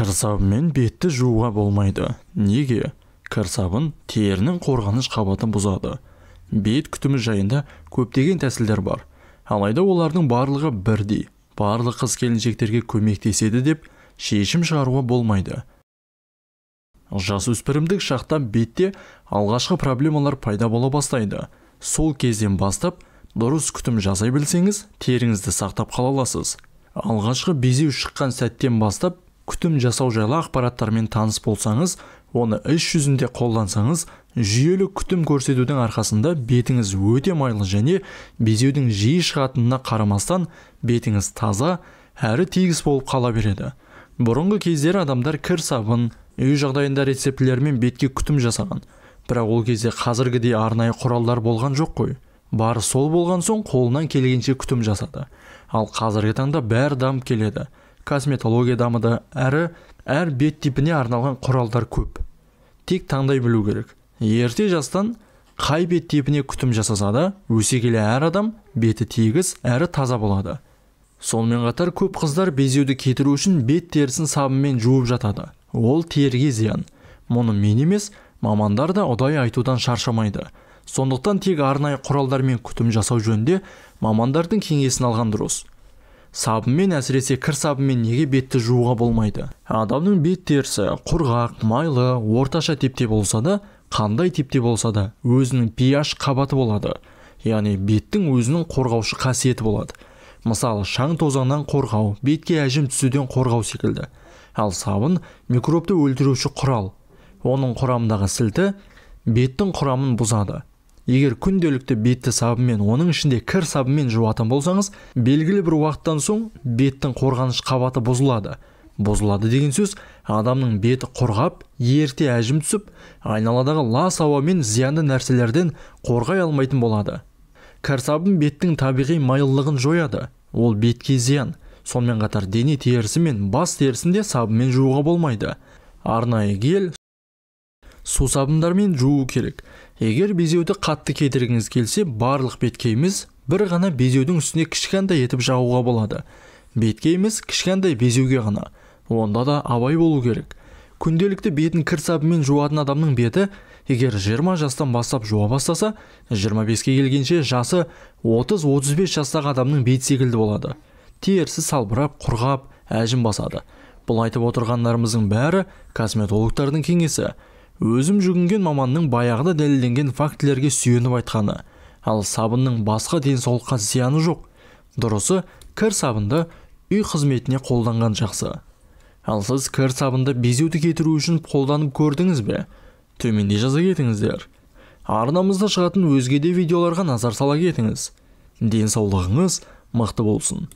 кірсабымен бетті жууға болмайды неге кірсабын терінің қорғаныш қабатын бұзады бет күтімі жайында көптеген тәсілдер бар алайда олардың барлығы бірдей барлық қыз келіншектерге көмектеседі деп шешім шығаруға болмайды жасөспірімдік шақта бетте алғашқы проблемалар пайда бола бастайды сол кезден бастап дұрыс күтім жасай білсеңіз теріңізді сақтап қала аласыз алғашқы безеу шыққан сәттен бастап күтім жасау жайлы ақпараттармен таныс болсаңыз оны іс жүзінде қолдансаңыз жүйелі күтім көрсетудің арқасында бетіңіз өте майлы және безеудің жиі шығатынына қарамастан бетіңіз таза әрі тегіс болып қала береді бұрынғы кездері адамдар кір сабын үй жағдайында рецептілермен бетке күтім жасаған бірақ ол кезде қазіргідей арнайы құралдар болған жоқ қой бары сол болған соң қолынан келгенше күтім жасады ал қазіргі таңда бәрі дамып келеді косметология дамыды әрі әр бет типіне арналған құралдар көп тек таңдай білу керек ерте жастан қай бет типіне күтім жасаса да өсе келе әр адам беті тегіс әрі таза болады сонымен қатар көп қыздар безеуді кетіру үшін бет терісін сабынмен жуып жатады ол теріге зиян мұны мен емес мамандар да ұдайы айтудан шаршамайды сондықтан тек арнайы құралдармен күтім жасау жөнінде мамандардың кеңесін алған дұрыс сабынмен әсіресе кір сабынмен неге бетті жууға болмайды адамның бет терісі құрғақ майлы орташа типте болса да қандай типте болса да өзінің pH қабаты болады яғни беттің өзінің қорғаушы қасиеті болады мысалы шаң тозаңнан қорғау бетке әжім түсуден қорғау секілді ал сабын микробты өлтіруші құрал оның құрамындағы сілті беттің құрамын бұзады егер күнделікті бетті сабынмен оның ішінде кір сабынмен жуатын болсаңыз белгілі бір уақыттан соң беттің қорғаныш қабаты бұзылады бұзылады деген сөз адамның беті құрғап ерте әжім түсіп айналадағы лас ауа мен зиянды нәрселерден қорғай алмайтын болады кір сабын беттің табиғи майлылығын жояды ол бетке зиян сонымен қатар дене терісі мен бас терісін де сабынмен жууға болмайды арнайы гель сусабындармен жуу керек егер безеуді қатты кетіргіңіз келсе барлық беткейіміз бір ғана безеудің үстіне кішкентай етіп жағуға болады беткейіміз кішкентай безеуге ғана онда да абай болу керек күнделікті бетін кір сабынмен жуатын адамның беті егер 20 жастан бастап жуа бастаса 25-ке келгенше жасы 30-35 жастағы адамның беті секілді болады терісі салбырап құрғап әжім басады бұл айтып отырғандарымыздың бәрі косметологтардың кеңесі өзім жүгінген маманның баяғыда дәлелденген фактілерге сүйеніп айтқаны ал сабынның басқа денсаулыққа зияны жоқ дұрысы кір сабынды үй қызметіне қолданған жақсы ал сіз кір сабынды безеуді кетіру үшін қолданып көрдіңіз бе төменде жаза кетіңіздер арнамызда шығатын өзге де видеоларға назар сала кетіңіз денсаулығыңыз мықты болсын